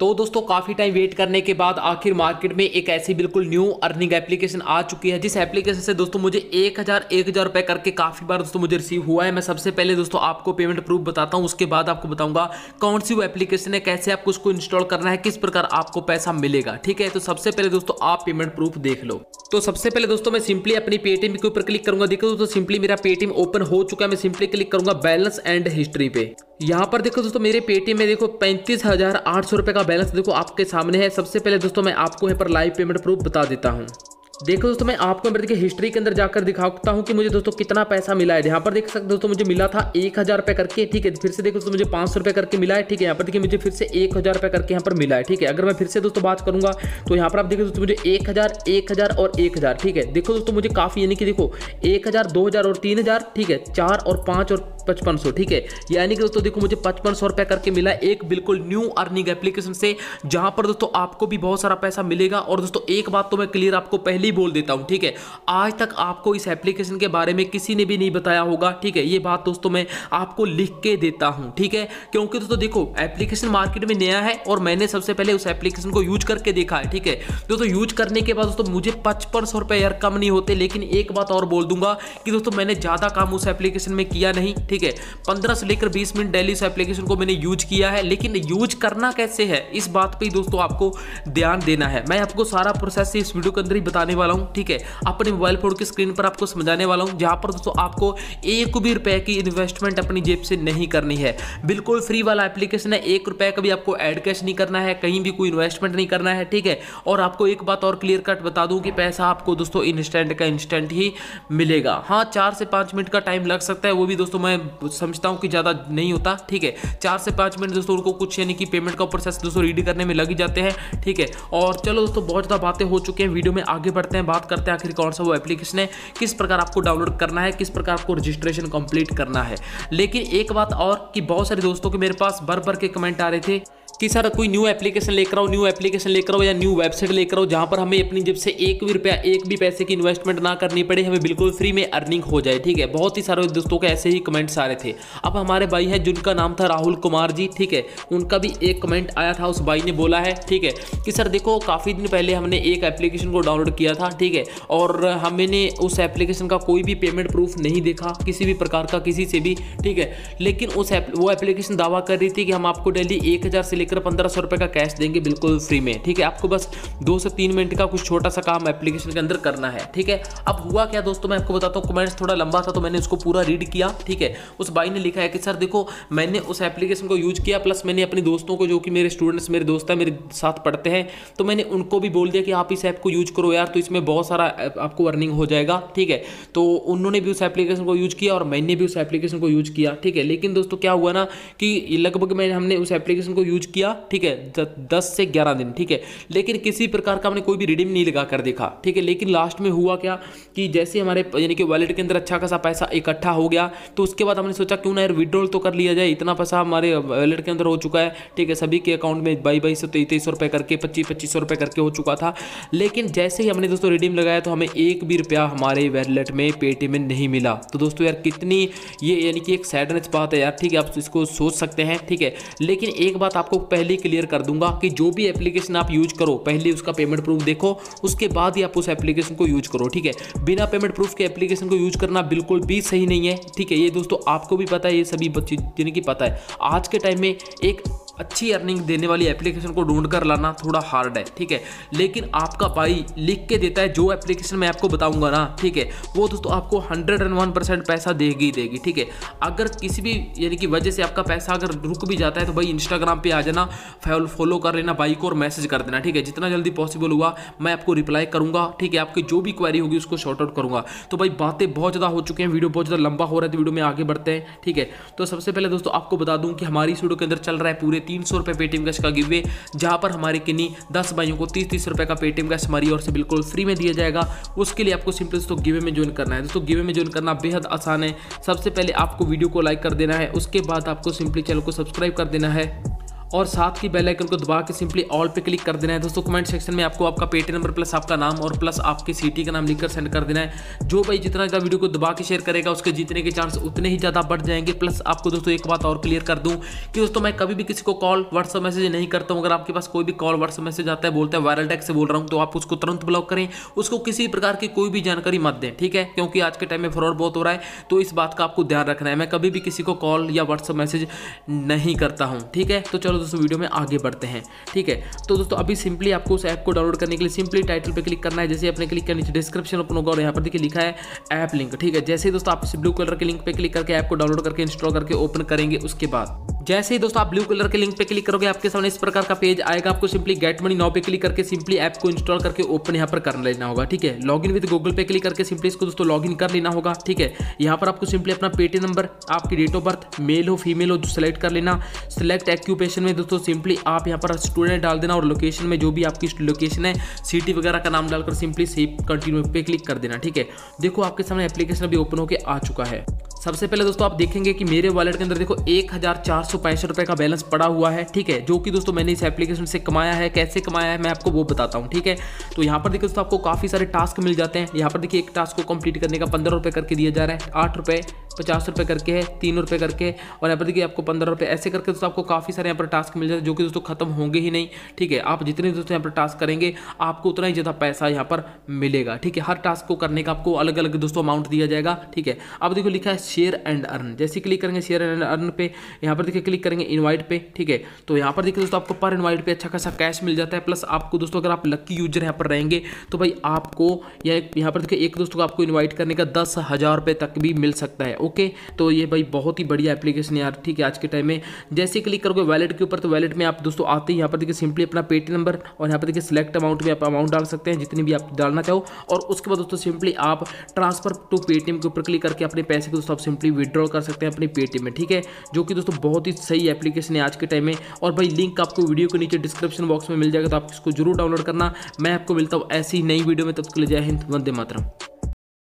तो दोस्तों काफ़ी टाइम वेट करने के बाद आखिर मार्केट में एक ऐसी बिल्कुल न्यू अर्निंग एप्लीकेशन आ चुकी है जिस एप्लीकेशन से दोस्तों मुझे एक हज़ार एक हज़ार रुपये करके काफ़ी बार दोस्तों मुझे रिसीव हुआ है मैं सबसे पहले दोस्तों आपको पेमेंट प्रूफ बताता हूँ उसके बाद आपको बताऊंगा कौन सी वो एप्लीकेशन है कैसे आपको उसको इंस्टॉल करना है किस प्रकार आपको पैसा मिलेगा ठीक है तो सबसे पहले दोस्तों आप पेमेंट प्रूफ देख लो तो सबसे पहले दोस्तों मैं सिंपली अपनी पेटीएम के ऊपर क्लिक करूंगा देखो दोस्तों सिंपली मेरा पेटीएम ओपन हो चुका है मैं सिंपली क्लिक करूंगा बैलेंस एंड हिस्ट्री पे यहाँ पर देखो दोस्तों मेरे पेटीएम में देखो पैंतीस हजार आठ सौ रुपये का बैलेंस देखो आपके सामने है सबसे पहले दोस्तों मैं आपको यहाँ पर लाइव पेमेंट प्रूफ बता देता हूँ देखो दोस्तों मैं आपको मेरे देखिए हिस्ट्री के अंदर जाकर दिखाता हूँ कि मुझे दोस्तों कितना पैसा मिला है यहाँ पर देख सकते दोस्तों मुझे मिला था एक हज़ार रुपये करके ठीक है फिर से देखो दोस्तों मुझे पांच सौ रुपये करके मिला है ठीक है यहाँ पर देखिए मुझे फिर से एक हज़ार रुपये करके यहाँ पर मिला है ठीक है अगर मैं फिर से दोस्तों बात करूंगा तो यहाँ पर आप देखिए दोस्तों मुझे एक हज़ार एक हज़ार और एक हज़ार ठीक है देखो दोस्तों मुझे काफ़ी यानी कि देखो एक हज़ार दो हज़ार और तीन हज़ार ठीक है चार और पांच और पचपन सौ ठीक है यानी कि दोस्तों देखो मुझे पचपन सौ रुपये करके मिला एक बिल्कुल न्यू अर्निंग एप्लीकेशन से जहां पर दोस्तों आपको भी बहुत सारा पैसा मिलेगा और दोस्तों एक बात तो मैं क्लियर आपको पहली ही बोल देता हूँ ठीक है आज तक आपको इस एप्लीकेशन के बारे में किसी ने भी नहीं बताया होगा ठीक है ये बात दोस्तों मैं आपको लिख के देता हूँ ठीक है क्योंकि दोस्तों देखो एप्लीकेशन मार्केट में नया है और मैंने सबसे पहले उस एप्लीकेशन को यूज करके देखा है ठीक है दोस्तों यूज करने के बाद दोस्तों मुझे पचपन सौ रुपये यार कम नहीं होते लेकिन एक बात और बोल दूंगा कि दोस्तों मैंने ज़्यादा काम उस एप्लीकेशन में किया नहीं ठीक है पंद्रह से लेकर बीस मिनट डेली उस एप्लीकेशन को मैंने यूज किया है लेकिन यूज करना कैसे है इस बात पर दोस्तों आपको ध्यान देना है मैं आपको सारा प्रोसेस इस वीडियो के अंदर ही बताने बताने वाला हूँ ठीक है अपने मोबाइल फोन की स्क्रीन पर आपको समझाने वाला हूँ जहाँ पर दोस्तों आपको एक भी रुपए की इन्वेस्टमेंट अपनी जेब से नहीं करनी है बिल्कुल फ्री वाला एप्लीकेशन है एक रुपए का भी आपको एड कैश नहीं करना है कहीं भी कोई इन्वेस्टमेंट नहीं करना है ठीक है और आपको एक बात और क्लियर कट बता दूँ कि पैसा आपको दोस्तों इंस्टेंट का इंस्टेंट ही मिलेगा हाँ चार से पाँच मिनट का टाइम लग सकता है वो भी दोस्तों मैं समझता हूँ कि ज़्यादा नहीं होता ठीक है चार से पाँच मिनट दोस्तों उनको कुछ यानी कि पेमेंट का प्रोसेस दोस्तों रीड करने में लग जाते हैं ठीक है और चलो दोस्तों बहुत ज़्यादा बातें हो चुकी हैं वीडियो में आगे बढ़ करते हैं बात करते हैं आखिर कौन सा वो एप्लीकेशन है किस प्रकार आपको डाउनलोड करना है किस प्रकार आपको रजिस्ट्रेशन कंप्लीट करना है लेकिन एक बात और कि बहुत सारे दोस्तों के मेरे पास भर भर के कमेंट आ रहे थे कि सर कोई न्यू एप्लीकेशन लेकर आओ न्यू एप्लीकेशन लेकर आओ या न्यू वेबसाइट लेकर आओ जहाँ पर हमें अपनी जब से एक भी रुपया एक भी पैसे की इन्वेस्टमेंट ना करनी पड़े हमें बिल्कुल फ्री में अर्निंग हो जाए ठीक है बहुत ही सारे दोस्तों के ऐसे ही कमेंट्स आ रहे थे अब हमारे भाई हैं जिनका नाम था राहुल कुमार जी ठीक है उनका भी एक कमेंट आया था उस भाई ने बोला है ठीक है कि सर देखो काफ़ी दिन पहले हमने एक एप्लीकेशन को डाउनलोड किया था ठीक है और हमने उस एप्लीकेशन का कोई भी पेमेंट प्रूफ नहीं देखा किसी भी प्रकार का किसी से भी ठीक है लेकिन उस वो एप्लीकेशन दावा कर रही थी कि हम आपको डेली एक से लेकर लेकर पंद्रह सौ रुपये का कैश देंगे बिल्कुल फ्री में ठीक है आपको बस दो से तीन मिनट का कुछ छोटा सा काम एप्लीकेशन के अंदर करना है ठीक है अब हुआ क्या दोस्तों मैं आपको बताता हूँ कमेंट्स थोड़ा लंबा था तो मैंने उसको पूरा रीड किया ठीक है उस भाई ने लिखा है कि सर देखो मैंने उस एप्लीकेशन को यूज़ किया प्लस मैंने अपने दोस्तों को जो कि मेरे स्टूडेंट्स मेरे दोस्त हैं मेरे साथ पढ़ते हैं तो मैंने उनको भी बोल दिया कि आप इस ऐप को यूज करो यार तो इसमें बहुत सारा आपको अर्निंग हो जाएगा ठीक है तो उन्होंने भी उस एप्लीकेशन को यूज किया और मैंने भी उस एप्लीकेशन को यूज किया ठीक है लेकिन दोस्तों क्या हुआ ना कि लगभग मैंने हमने उस एप्लीकेशन को यूज किया किया ठीक है दस से ग्यारह दिन ठीक है लेकिन किसी प्रकार का हमने कोई भी रिडीम नहीं लगा कर देखा ठीक है लेकिन लास्ट में हुआ क्या कि जैसे हमारे यानी कि वॉलेट के अंदर अच्छा खासा पैसा इकट्ठा हो गया तो उसके बाद हमने सोचा क्यों ना यार विड्रॉल तो कर लिया जाए इतना पैसा हमारे वॉलेट के अंदर हो चुका है ठीक है सभी के अकाउंट में बाई बाई तो सौ तेईस तेईस रुपये करके पच्चीस पच्चीस सौ रुपये करके हो चुका था लेकिन जैसे ही हमने दोस्तों रिडीम लगाया तो हमें एक भी रुपया हमारे वैलेट में पेटीएम में नहीं मिला तो दोस्तों यार कितनी ये यानी कि एक सैडनेस बात है यार ठीक है आप इसको सोच सकते हैं ठीक है लेकिन एक बात आपको लोग पहले क्लियर कर दूंगा कि जो भी एप्लीकेशन आप यूज करो पहले उसका पेमेंट प्रूफ देखो उसके बाद ही आप उस एप्लीकेशन को यूज करो ठीक है बिना पेमेंट प्रूफ के एप्लीकेशन को यूज करना बिल्कुल भी सही नहीं है ठीक है ये दोस्तों आपको भी पता है ये सभी बच्चे जिनकी पता है आज के टाइम में एक अच्छी अर्निंग देने वाली एप्लीकेशन को ढूंढ कर लाना थोड़ा हार्ड है ठीक है लेकिन आपका भाई लिख के देता है जो एप्लीकेशन मैं आपको बताऊंगा ना ठीक है वो दोस्तों तो आपको हंड्रेड एंड वन परसेंट पैसा देगी ही देगी ठीक है अगर किसी भी यानी कि वजह से आपका पैसा अगर रुक भी जाता है तो भाई इंस्टाग्राम पर आ जाना फॉलो कर लेना भाई को और मैसेज कर देना ठीक है जितना जल्दी पॉसिबल हुआ मैं आपको रिप्लाई करूँगा ठीक है आपकी जो भी क्वारी होगी उसको शॉर्ट आउट करूँगा तो भाई बातें बहुत ज़्यादा हो चुकी हैं वीडियो बहुत ज़्यादा लंबा हो रहा है तो वीडियो में आगे बढ़ते हैं ठीक है तो सबसे पहले दोस्तों आपको बता दूँ कि हमारी इस वीडियो के अंदर चल रहा है पूरे तीन सौ रुपये पेटीएम कैश का गिवे जहाँ पर हमारे किन्नी दस भाइयों को तीस तीस रुपये का पेटीएम कैश हमारी और से बिल्कुल फ्री में दिया जाएगा उसके लिए आपको सिंपल दोस्तों गिवे में ज्वाइन करना है दोस्तों गिवे में ज्वाइन करना बेहद आसान है सबसे पहले आपको वीडियो को लाइक कर देना है उसके बाद आपको सिंपली चैनल को सब्सक्राइब कर देना है और साथ की बेल आइकन को दबा के सिंपली ऑल पे क्लिक कर देना है दोस्तों कमेंट सेक्शन में आपको आपका पेटी नंबर प्लस आपका नाम और प्लस आपकी सिटी का नाम लिखकर सेंड कर देना है जो भाई जितना ज़्यादा वीडियो को दबा के शेयर करेगा उसके जीतने के चांस उतने ही ज़्यादा बढ़ जाएंगे प्लस आपको दोस्तों एक बात और क्लियर कर दूँ कि दोस्तों मैं कभी भी किसी को कॉल व्हाट्सअप मैसेज नहीं करता हूँ अगर आपके पास कोई भी कॉल व्हाट्सअप मैसेज आता है बोलता है वायरल टैक्स से बोल रहा हूँ तो आप उसको तुरंत ब्लॉक करें उसको किसी प्रकार की कोई भी जानकारी मत दें ठीक है क्योंकि आज के टाइम में फ्रॉड बहुत हो रहा है तो इस बात का आपको ध्यान रखना है मैं कभी भी किसी को कॉल या व्हाट्सअप मैसेज नहीं करता हूँ ठीक है तो चलो दोस्तों वीडियो में आगे बढ़ते हैं ठीक है तो दोस्तों अभी सिंपली आपको उस ऐप को डाउनलोड करने के लिए सिंपली टाइटल पर क्लिक करना है जैसे आपने क्लिक के चाहिए डिस्क्रिप्शन ओपन होगा और यहाँ पर देखिए लिखा है ऐप लिंक ठीक है जैसे दोस्तों आप इस ब्लू कलर के लिंक पर क्लिक करके ऐप को डाउनलोड करके इंस्टॉल करके ओपन करेंगे उसके बाद जैसे ही दोस्तों आप ब्लू कलर के लिंक पे क्लिक करोगे आपके सामने इस प्रकार का पेज आएगा आपको सिंपली गेट मनी नाउ पे क्लिक करके सिंपली ऐप को इंस्टॉल करके ओपन यहाँ पर कर लेना होगा ठीक है लॉग इन विद गूगल पे क्लिक करके सिंपली इसको दोस्तों लॉग इन कर लेना होगा ठीक है यहाँ पर आपको सिंपली अपना पेटीएम नंबर आपकी डेट ऑफ बर्थ मेल हो फीमेल हो सेलेक्ट कर लेना सेलेक्ट एक्यूपेशन में दोस्तों सिंपली आप यहाँ पर स्टूडेंट डाल देना और लोकेशन में जो भी आपकी लोकेशन है सिटी वगैरह का नाम डालकर सिंपली सेव कंटिन्यू पे क्लिक कर देना ठीक है देखो आपके सामने एप्लीकेशन अभी ओपन होकर आ चुका है सबसे पहले दोस्तों आप देखेंगे कि मेरे वॉलेट के अंदर देखो एक हजार चार सौ पैंसठ रुपए का बैलेंस पड़ा हुआ है ठीक है जो कि दोस्तों मैंने इस एप्लीकेशन से कमाया है कैसे कमाया है मैं आपको वो बताता हूँ ठीक है तो यहाँ पर देखिए दोस्तों आपको काफ़ी सारे टास्क मिल जाते हैं यहाँ पर देखिए एक टास्क को कंप्लीट करने का पंद्रह रुपये करके दिया जा रहा है आठ रुपये पचास रुपये करके है तीन रुपये करके और यहाँ पर देखिए आपको पंद्रह रुपये ऐसे करके दोस्तों आपको काफ़ी सारे यहाँ पर टास्क मिल जाते हैं जो कि दोस्तों खत्म होंगे ही नहीं ठीक है आप जितने दोस्तों यहाँ पर टास्क करेंगे आपको उतना ही ज़्यादा पैसा यहाँ पर मिलेगा ठीक है हर टास्क को करने का आपको अलग अलग दोस्तों अमाउंट दिया जाएगा ठीक है अब देखो लिखा है शेयर एंड अर्न जैसे क्लिक करेंगे शेयर एंड अर्न पे यहाँ पर देखिए क्लिक करेंगे इनवाइट पे ठीक है तो यहाँ पर देखिए दोस्तों आपको पर इन्वाइट पे अच्छा खासा कैश मिल जाता है प्लस आपको दोस्तों अगर आप लक्की यूजर यहाँ पर रहेंगे तो भाई आपको या यहाँ पर देखिए एक दोस्तों को आपको इन्वाइट करने का दस हज़ार रुपये तक भी मिल सकता है ओके तो ये भाई बहुत ही बढ़िया एप्लीकेशन यार ठीक है आज के टाइम में जैसे क्लिक करोगे वैलेट के ऊपर तो वैलेट में आप दोस्तों आते ही यहाँ पर देखिए सिंपली अपना पेटी नंबर और यहाँ पर देखिए सिलेक्ट अमाउंट में आप अमाउंट डाल सकते हैं जितनी भी आप डालना चाहो और उसके बाद दोस्तों सिंपली आप ट्रांसफर टू पेटीएम के ऊपर क्लिक करके अपने पैसे को दोस्तों सिंपली विड्रॉल कर सकते हैं अपनी पेटीएम में ठीक है जो कि दोस्तों बहुत ही सही एप्लीकेशन है आज के टाइम में और भाई लिंक आपको वीडियो के नीचे डिस्क्रिप्शन बॉक्स में मिल जाएगा तो आप इसको जरूर डाउनलोड करना मैं आपको मिलता हूँ ऐसी नई वीडियो में तब तक ले जाए हिंद वंदे मातरम